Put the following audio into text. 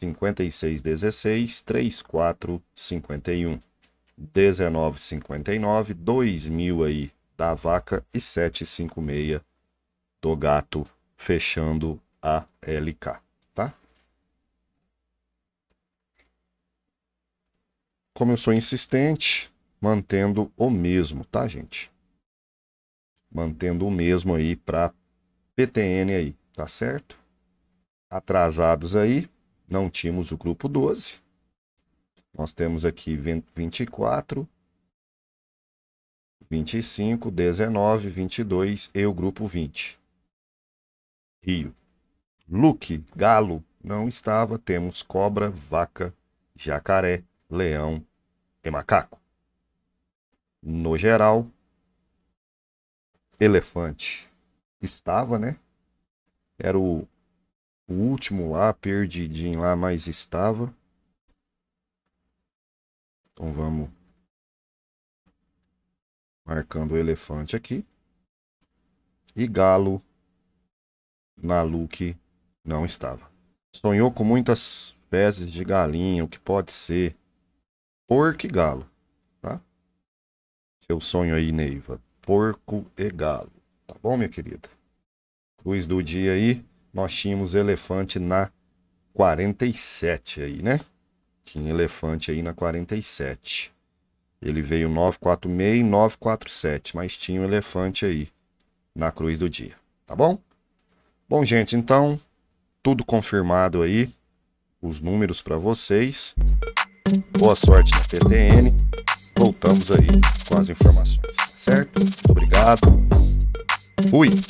5616 3451 1959 2000 aí da vaca e 756 do gato fechando a LK, tá? Como eu sou insistente, mantendo o mesmo, tá, gente? Mantendo o mesmo aí para PTN aí, tá certo? Atrasados aí, não tínhamos o grupo 12. Nós temos aqui 24, 25, 19, 22 e o grupo 20. Rio. Luke, galo, não estava. Temos cobra, vaca, jacaré, leão e macaco. No geral, elefante estava, né? Era o o último lá, perdidinho lá, mas estava. Então vamos marcando o elefante aqui. E Galo na look não estava. Sonhou com muitas fezes de galinha, o que pode ser porco e galo, tá? Seu sonho aí, Neiva. Porco e galo, tá bom, minha querida? Cruz do dia aí nós tínhamos elefante na 47 aí, né? Tinha elefante aí na 47. Ele veio 946 e 947, mas tinha um elefante aí na cruz do dia, tá bom? Bom, gente, então tudo confirmado aí, os números para vocês. Boa sorte na PTN. Voltamos aí com as informações, tá certo? Obrigado. Fui.